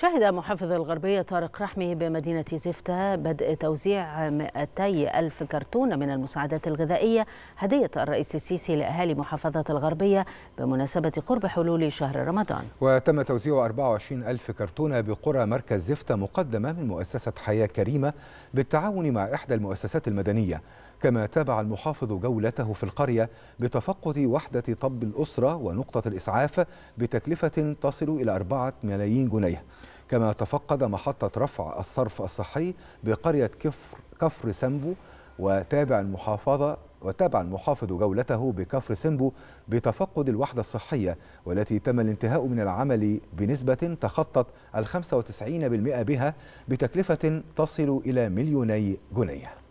شهد محافظ الغربية طارق رحمي بمدينة زفتة بدء توزيع 200 ألف كرتون من المساعدات الغذائية هدية الرئيس السيسي لأهالي محافظة الغربية بمناسبة قرب حلول شهر رمضان وتم توزيع 24 ألف كرتونة بقرى مركز زفتة مقدمة من مؤسسة حياة كريمة بالتعاون مع إحدى المؤسسات المدنية كما تابع المحافظ جولته في القرية بتفقد وحدة طب الأسرة ونقطة الإسعاف بتكلفة تصل إلى 4 ملايين جنيه كما تفقد محطة رفع الصرف الصحي بقرية كفر, كفر سمبو وتابع المحافظة وتابع المحافظ جولته بكفر سمبو بتفقد الوحدة الصحية والتي تم الانتهاء من العمل بنسبة تخطت ال 95% بها بتكلفة تصل إلى مليوني جنيه